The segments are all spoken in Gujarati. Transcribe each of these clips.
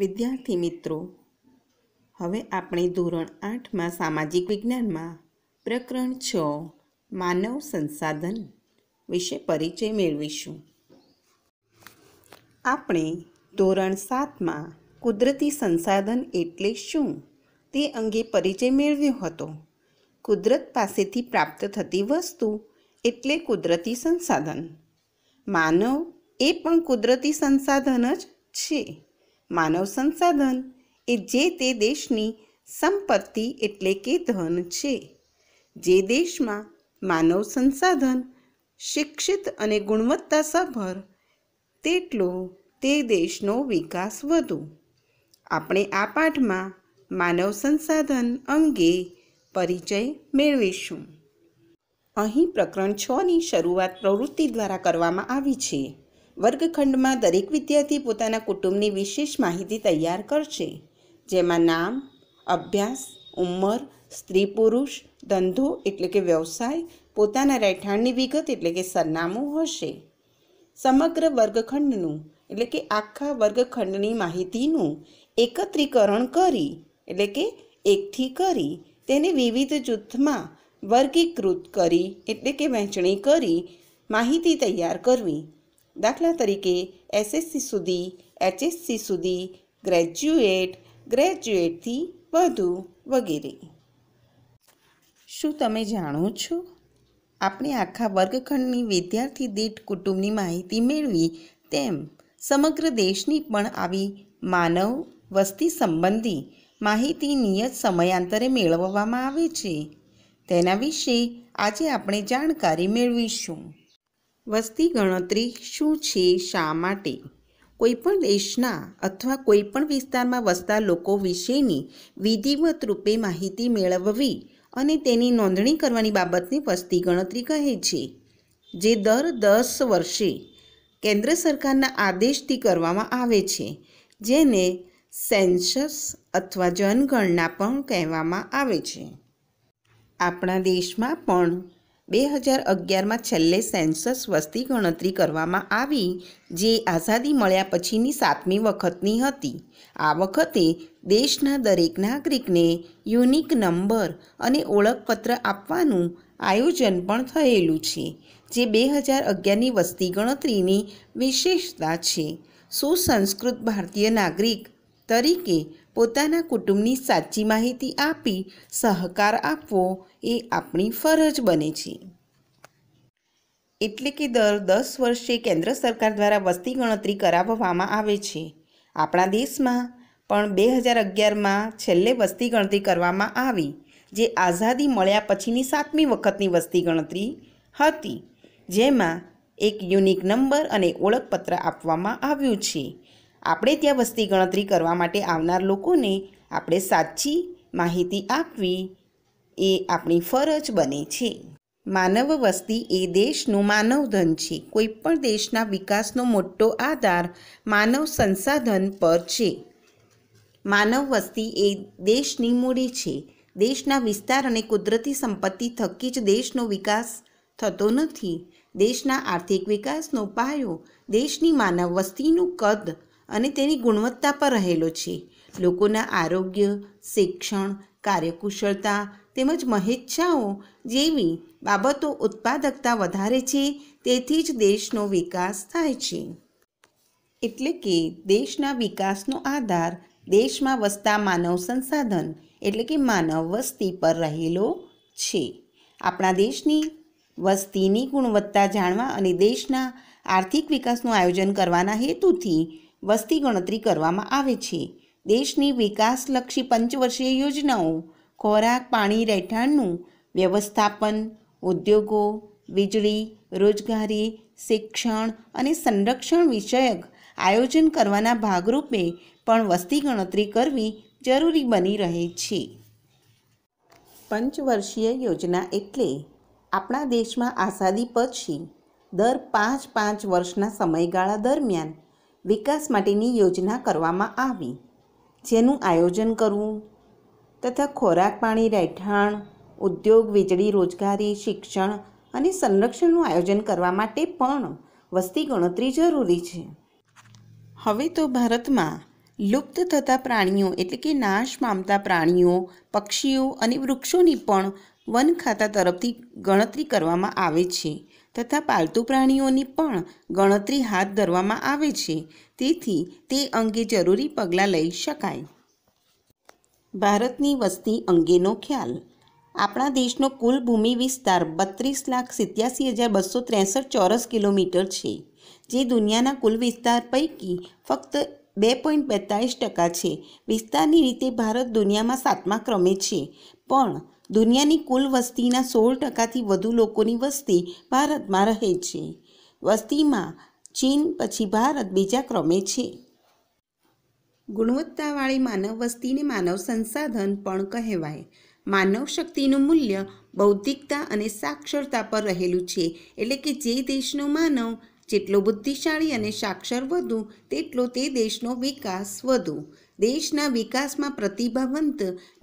વિદ્યાર્થી મિત્રો હવે આપણે ધોરણ આઠમાં સામાજિક વિજ્ઞાનમાં પ્રકરણ છ માનવ સંસાધન વિશે પરિચય મેળવીશું આપણે ધોરણ સાતમાં કુદરતી સંસાધન એટલે શું તે અંગે પરિચય મેળવ્યો હતો કુદરત પાસેથી પ્રાપ્ત થતી વસ્તુ એટલે કુદરતી સંસાધન માનવ એ પણ કુદરતી સંસાધન જ છે માનવ સંસાધન એ જે તે દેશની સંપત્તિ એટલે કે ધન છે જે દેશમાં માનવ સંસાધન શિક્ષિત અને ગુણવત્તાસભર તેટલો તે દેશનો વિકાસ વધુ આપણે આ પાઠમાં માનવ સંસાધન અંગે પરિચય મેળવીશું અહીં પ્રકરણ છની શરૂઆત પ્રવૃત્તિ દ્વારા કરવામાં આવી છે વર્ગખંડમાં દરેક વિદ્યાર્થી પોતાના કુટુંબની વિશેષ માહિતી તૈયાર કરશે જેમાં નામ અભ્યાસ ઉંમર સ્ત્રી પુરુષ ધંધો એટલે કે વ્યવસાય પોતાના રહેઠાણની વિગત એટલે કે સરનામું હશે સમગ્ર વર્ગખંડનું એટલે કે આખા વર્ગખંડની માહિતીનું એકત્રીકરણ કરી એટલે કે એકઠી કરી તેને વિવિધ જૂથમાં વર્ગીકૃત કરી એટલે કે વહેંચણી કરી માહિતી તૈયાર કરવી દાખલા તરીકે એસએસસી સુધી એચએસસી સુધી ગ્રેજ્યુએટ ગ્રેજ્યુએટથી વધુ વગેરે શું તમે જાણો છો આપણે આખા વર્ગખંડની વિદ્યાર્થી દીઠ કુટુંબની માહિતી મેળવી તેમ સમગ્ર દેશની પણ આવી માનવ વસ્તી સંબંધી માહિતી નિયત સમયાંતરે મેળવવામાં આવે છે તેના વિશે આજે આપણે જાણકારી મેળવીશું વસ્તી ગણતરી શું છે શા માટે કોઈપણ દેશના અથવા કોઈપણ વિસ્તારમાં વસતા લોકો વિશેની વિધિવત રૂપે માહિતી મેળવવી અને તેની નોંધણી કરવાની બાબતને વસ્તી ગણતરી કહે છે જે દર દસ વર્ષે કેન્દ્ર સરકારના આદેશથી કરવામાં આવે છે જેને સેન્સસ અથવા જનગણના પણ કહેવામાં આવે છે આપણા દેશમાં પણ બે હજાર અગિયારમાં છેલ્લે સેન્સસ વસ્તી ગણતરી કરવામાં આવી જે આઝાદી મળ્યા પછીની સાતમી વખતની હતી આ વખતે દેશના દરેક નાગરિકને યુનિક નંબર અને ઓળખપત્ર આપવાનું આયોજન પણ થયેલું છે જે બે હજાર અગિયારની વસ્તી ગણતરીની વિશેષતા છે સુસંસ્કૃત ભારતીય નાગરિક તરીકે પોતાના કુટુંબની સાચી માહિતી આપી સહકાર આપવો એ આપણી ફરજ બને છે એટલે કે દર દસ વર્ષે કેન્દ્ર સરકાર દ્વારા વસ્તી ગણતરી કરાવવામાં આવે છે આપણા દેશમાં પણ બે હજાર અગિયારમાં છેલ્લે વસ્તી ગણતરી કરવામાં આવી જે આઝાદી મળ્યા પછીની સાતમી વખતની વસ્તી ગણતરી હતી જેમાં એક યુનિક નંબર અને ઓળખપત્ર આપવામાં આવ્યું છે આપણે ત્યાં વસ્તી ગણતરી કરવા માટે આવનાર લોકોને આપણે સાચી માહિતી આપવી એ આપણી ફરજ બને છે માનવ વસ્તી એ દેશનું માનવધન છે કોઈપણ દેશના વિકાસનો મોટો આધાર માનવ સંસાધન પર છે માનવ વસ્તી એ દેશની મૂડી છે દેશના વિસ્તાર અને કુદરતી સંપત્તિ થકી જ દેશનો વિકાસ થતો નથી દેશના આર્થિક વિકાસનો પાયો દેશની માનવ વસ્તીનું કદ અને તેની ગુણવત્તા પર રહેલો છે લોકોના આરોગ્ય શિક્ષણ કાર્યકુશળતા તેમજ મહેચ્છાઓ જેવી બાબતો ઉત્પાદકતા વધારે છે તેથી જ દેશનો વિકાસ થાય છે એટલે કે દેશના વિકાસનો આધાર દેશમાં વસતા માનવ સંસાધન એટલે કે માનવ વસ્તી પર રહેલો છે આપણા દેશની વસ્તીની ગુણવત્તા જાણવા અને દેશના આર્થિક વિકાસનું આયોજન કરવાના હેતુથી વસ્તી ગણતરી કરવામાં આવે છે દેશની વિકાસલક્ષી પંચવર્ષીય યોજનાઓ ખોરાક પાણી રહેઠાણનું વ્યવસ્થાપન ઉદ્યોગો વીજળી રોજગારી શિક્ષણ અને સંરક્ષણ વિષયક આયોજન કરવાના ભાગરૂપે પણ વસ્તી ગણતરી કરવી જરૂરી બની રહે છે પંચવર્ષીય યોજના એટલે આપણા દેશમાં આઝાદી પછી દર પાંચ પાંચ વર્ષના સમયગાળા દરમિયાન વિકાસ માટેની યોજના કરવામાં આવી જેનું આયોજન કરવું તથા ખોરાક પાણી રહેઠાણ ઉદ્યોગ વીજળી રોજગારી શિક્ષણ અને સંરક્ષણનું આયોજન કરવા માટે પણ વસ્તી ગણતરી જરૂરી છે હવે તો ભારતમાં લુપ્ત થતા પ્રાણીઓ એટલે કે નાશ પામતા પ્રાણીઓ પક્ષીઓ અને વૃક્ષોની પણ વન ખાતા તરફથી ગણતરી કરવામાં આવે છે તથા પાલતુ પ્રાણીઓની પણ ગણતરી હાથ ધરવામાં આવે છે તેથી તે અંગે જરૂરી પગલાં લઈ શકાય ભારતની વસ્તી અંગેનો ખ્યાલ આપણા દેશનો કુલ ભૂમિ વિસ્તાર બત્રીસ લાખ સિત્યાસી હજાર બસો ત્રેસઠ ચોરસ કિલોમીટર છે જે દુનિયાના કુલ વિસ્તાર પૈકી ફક્ત બે પોઈન્ટ બેતાલીસ ટકા છે વિસ્તારની રીતે ભારત દુનિયામાં સાતમા ક્રમે છે પણ દુનિયાની કુલ વસ્તીના સોળ ટકાથી વધુ લોકોની વસ્તી ભારતમાં રહે છે વસ્તીમાં ચીન પછી ભારત બીજા ક્રમે છે ગુણવત્તાવાળી માનવ વસ્તીને માનવ સંસાધન પણ કહેવાય માનવ શક્તિનું મૂલ્ય બૌદ્ધિકતા અને સાક્ષરતા પર રહેલું છે એટલે કે જે દેશનો માનવ જેટલો બુદ્ધિશાળી અને સાક્ષર વધુ તેટલો તે દેશનો વિકાસ વધુ દેશના વિકાસમાં પ્રતિભાવંત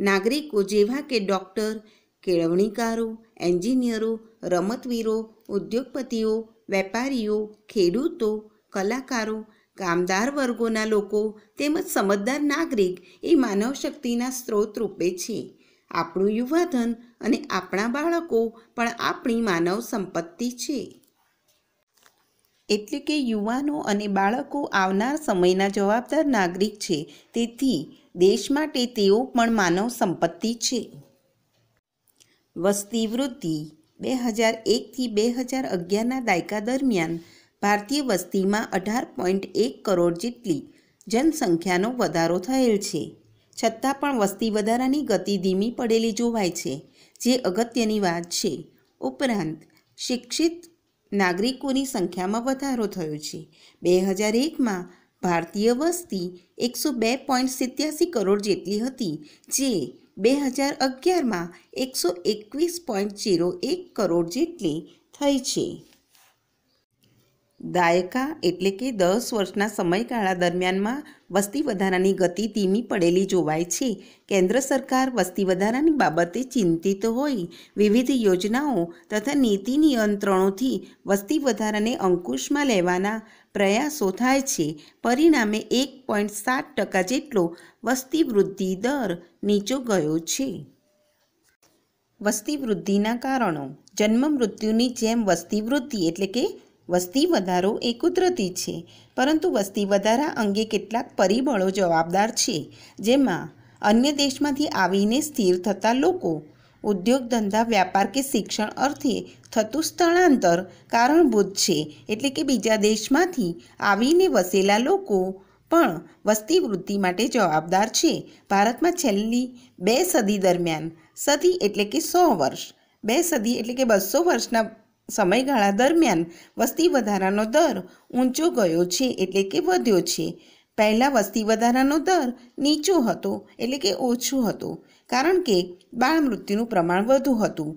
નાગરિકો જેવા કે ડૉક્ટર કેળવણીકારો એન્જિનિયરો રમતવીરો ઉદ્યોગપતિઓ વેપારીઓ ખેડૂતો કલાકારો કામદાર વર્ગોના લોકો તેમજ સમજદાર નાગરિક એ માનવ શક્તિના સ્ત્રોત રૂપે છે આપણું યુવાધન અને આપણા બાળકો પણ આપણી માનવ સંપત્તિ છે એટલે કે યુવાનો અને બાળકો આવનાર સમયના જવાબદાર નાગરિક છે તેથી દેશ માટે તેઓ પણ માનવ સંપત્તિ છે વસ્તી વૃદ્ધિ બે હજાર એકથી બે હજાર અગિયારના દાયકા દરમિયાન ભારતીય વસ્તીમાં અઢાર પોઈન્ટ એક કરોડ જેટલી જનસંખ્યાનો વધારો થયેલ છે છતાં પણ વસ્તી વધારાની ગતિ ધીમી પડેલી જોવાય છે જે અગત્યની વાત છે ઉપરાંત શિક્ષિત નાગરિકોની સંખ્યામાં વધારો થયો છે બે હજાર એકમાં ભારતીય વસ્તી એકસો બે પોઈન્ટ સિત્યાસી કરોડ જેટલી હતી જે બે હજાર અગિયારમાં એકસો એકવીસ પોઈન્ટ જીરો એક કરોડ જેટલી થઈ છે દાયકા એટલે કે દસ વર્ષના સમયગાળા દરમિયાનમાં વસ્તી વધારાની ગતિ ધીમી પડેલી જોવાય છે કેન્દ્ર સરકાર વસ્તી વધારાની બાબતે ચિંતિત હોય વિવિધ યોજનાઓ તથા નીતિ નિયંત્રણોથી વસ્તી વધારાને અંકુશમાં લેવાના પ્રયાસો થાય છે પરિણામે એક પોઈન્ટ સાત ટકા જેટલો વસ્તી વૃદ્ધિ દર નીચો ગયો છે વસ્તી વૃદ્ધિના કારણો જન્મ મૃત્યુની જેમ વસ્તી વૃદ્ધિ એટલે કે વસ્તી વધારો એ કુદરતી છે પરંતુ વસ્તી વધારા અંગે કેટલાક પરિબળો જવાબદાર છે જેમાં અન્ય દેશમાંથી આવીને સ્થિર થતા લોકો ઉદ્યોગ ધંધા વ્યાપાર કે શિક્ષણ અર્થે થતું સ્થળાંતર કારણભૂત છે એટલે કે બીજા દેશમાંથી આવીને વસેલા લોકો પણ વસ્તી વૃદ્ધિ માટે જવાબદાર છે ભારતમાં છેલ્લી બે સદી દરમિયાન સદી એટલે કે સો વર્ષ બે સદી એટલે કે બસો વર્ષના સમયગાળા દરમિયાન વસ્તી વધારાનો દર ઊંચો ગયો છે એટલે કે વધ્યો છે પહેલાં વસ્તી વધારાનો દર નીચો હતો એટલે કે ઓછો હતો કારણ કે બાળ મૃત્યુનું પ્રમાણ વધુ હતું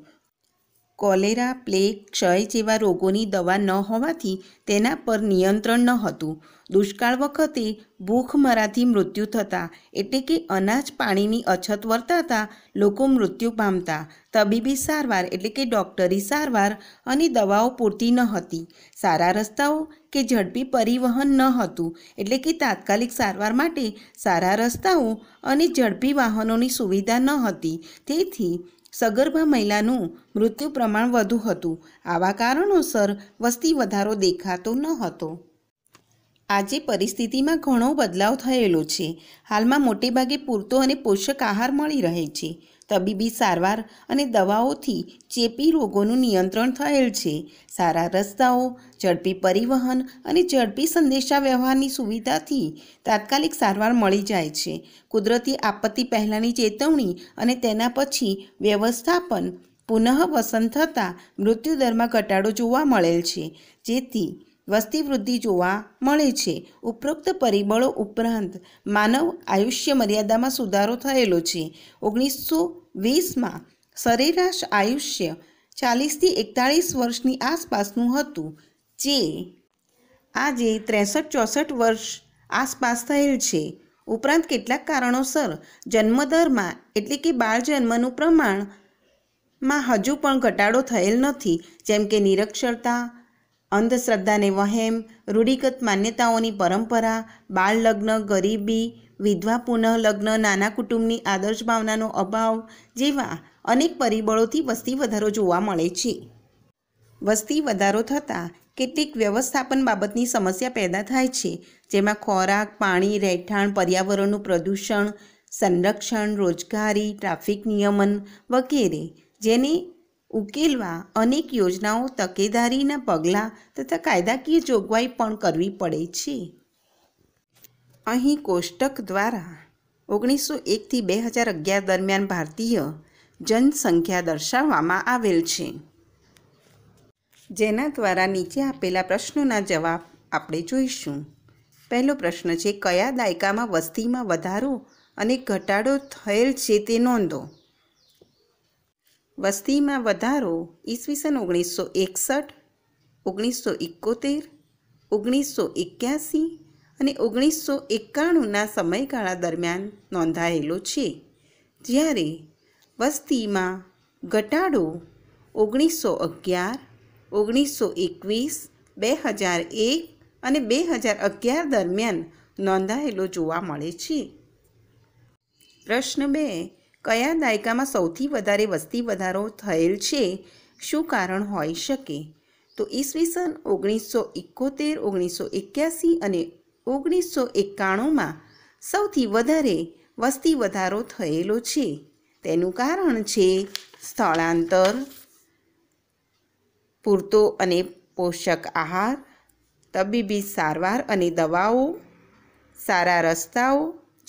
કોલેરા પ્લેગ ક્ષય જેવા રોગોની દવા ન હોવાથી તેના પર નિયંત્રણ ન હતું દુષ્કાળ વખતે ભૂખમરાથી મૃત્યુ થતા એટલે કે અનાજ પાણીની અછત વર્તાતા લોકો મૃત્યુ પામતા તબીબી સારવાર એટલે કે ડૉક્ટરી સારવાર અને દવાઓ પૂરતી ન હતી સારા રસ્તાઓ કે ઝડપી પરિવહન ન હતું એટલે કે તાત્કાલિક સારવાર માટે સારા રસ્તાઓ અને ઝડપી વાહનોની સુવિધા ન હતી તેથી સગર્ભા મહિલાનું મૃત્યુ પ્રમાણ વધુ હતું આવા કારણોસર વસ્તી વધારો દેખાતો ન હતો આજે પરિસ્થિતિમાં ઘણો બદલાવ થયેલો છે હાલમાં મોટેભાગે પૂરતો અને પોષક આહાર મળી રહે છે તબીબી સારવાર અને દવાઓથી ચેપી રોગોનું નિયંત્રણ થયેલ છે સારા રસ્તાઓ ઝડપી પરિવહન અને ઝડપી સંદેશા વ્યવહારની સુવિધાથી તાત્કાલિક સારવાર મળી જાય છે કુદરતી આપત્તિ પહેલાંની ચેતવણી અને તેના પછી વ્યવસ્થાપન પુનઃ વસન થતાં મૃત્યુદરમાં ઘટાડો જોવા મળેલ છે જેથી વસ્તી વૃદ્ધિ જોવા મળે છે ઉપરોક્ત પરિબળો ઉપરાંત માનવ આયુષ્ય મર્યાદામાં સુધારો થયેલો છે ઓગણીસો વીસમાં સરેરાશ આયુષ્ય ચાલીસથી એકતાળીસ વર્ષની આસપાસનું હતું જે આજે ત્રેસઠ ચોસઠ વર્ષ આસપાસ થયેલ છે ઉપરાંત કેટલાક કારણોસર જન્મદરમાં એટલે કે બાળ જન્મનું પ્રમાણમાં હજુ પણ ઘટાડો થયેલ નથી જેમ કે નિરક્ષરતા અંધશ્રદ્ધાને વહેમ રૂઢિગત માન્યતાઓની પરંપરા બાળ લગ્ન ગરીબી વિધવા પુનઃ લગ્ન નાના કુટુંબની આદર્શ ભાવનાનો અભાવ જેવા અનેક પરિબળોથી વસ્તી વધારો જોવા મળે છે વસ્તી વધારો થતાં કેટલીક વ્યવસ્થાપન બાબતની સમસ્યા પેદા થાય છે જેમાં ખોરાક પાણી રહેઠાણ પર્યાવરણનું પ્રદૂષણ સંરક્ષણ રોજગારી ટ્રાફિક નિયમન વગેરે જેની ઉકેલવા અનેક યોજનાઓ તકેદારીના પગલાં તથા કાયદાકીય જોગવાઈ પણ કરવી પડે છે અહીં કોષ્ટક દ્વારા ઓગણીસો એકથી બે હજાર અગિયાર દરમિયાન ભારતીય જનસંખ્યા દર્શાવવામાં આવેલ છે જેના દ્વારા નીચે આપેલા પ્રશ્નોના જવાબ આપણે જોઈશું પહેલો પ્રશ્ન છે કયા દાયકામાં વસ્તીમાં વધારો અને ઘટાડો થયેલ છે તે નોંધો વસ્તીમાં વધારો ઈસવીસન ઓગણીસો એકસઠ ઓગણીસો એકોતેર ઓગણીસો એક્યાસી અને ઓગણીસો એકાણુંના સમયગાળા દરમિયાન નોંધાયેલો છે જ્યારે વસ્તીમાં ઘટાડો ઓગણીસો અગિયાર ઓગણીસો એકવીસ બે હજાર એક અને બે હજાર અગિયાર દરમિયાન નોંધાયેલો જોવા મળે છે પ્રશ્ન બે કયા દાયકામાં સૌથી વધારે વસ્તી વધારો થયેલ છે શું કારણ હોઈ શકે તો ઈસવીસન ઓગણીસો એકોતેર ઓગણીસો એક્યાસી અને ઓગણીસો એકાણુંમાં સૌથી વધારે વસ્તી વધારો થયેલો છે તેનું કારણ છે સ્થળાંતર પૂરતો અને પોષક આહાર તબીબી સારવાર અને દવાઓ સારા રસ્તાઓ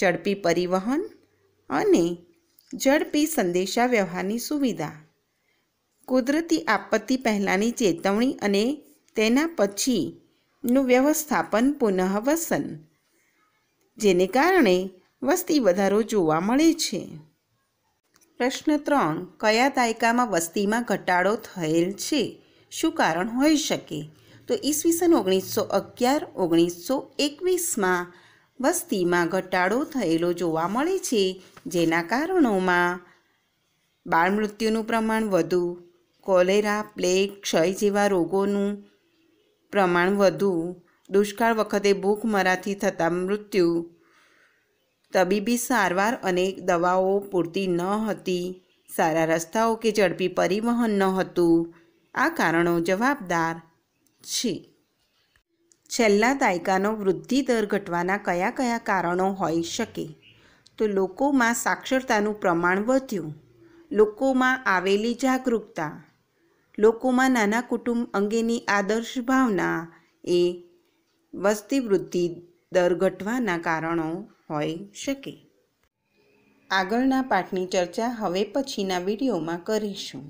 ઝડપી પરિવહન અને ઝડપી સંદેશા વ્યવહારની સુવિધા કુદરતી આપત્તિ પહેલાંની ચેતવણી અને તેના પછીનું વ્યવસ્થાપન પુનઃવસન જેને કારણે વસ્તી વધારો જોવા મળે છે પ્રશ્ન ત્રણ કયા દાયકામાં વસ્તીમાં ઘટાડો થયેલ છે શું કારણ હોઈ શકે તો ઈસવીસન ઓગણીસો અગિયાર ઓગણીસો એકવીસમાં વસ્તીમાં ઘટાડો થયેલો જોવા મળે છે જેના કારણોમાં બાળમૃત્યુનું પ્રમાણ વધુ કોલેરા પ્લેગ ક્ષય જેવા રોગોનું પ્રમાણ વધુ દુષ્કાળ વખતે ભૂખમરાથી થતા મૃત્યુ તબીબી સારવાર અને દવાઓ પૂરતી ન હતી સારા રસ્તાઓ કે ઝડપી પરિવહન ન હતું આ કારણો જવાબદાર છે છેલ્લા દાયકાનો વૃદ્ધિ દર ઘટવાના કયા કયા કારણો હોઈ શકે તો લોકોમાં સાક્ષરતાનું પ્રમાણ વધ્યું લોકોમાં આવેલી જાગૃતતા લોકોમાં નાના કુટુંબ અંગેની આદર્શ ભાવના એ વસ્તી વૃદ્ધિ દર ઘટવાના કારણો હોઈ શકે આગળના પાઠની ચર્ચા હવે પછીના વિડીયોમાં કરીશું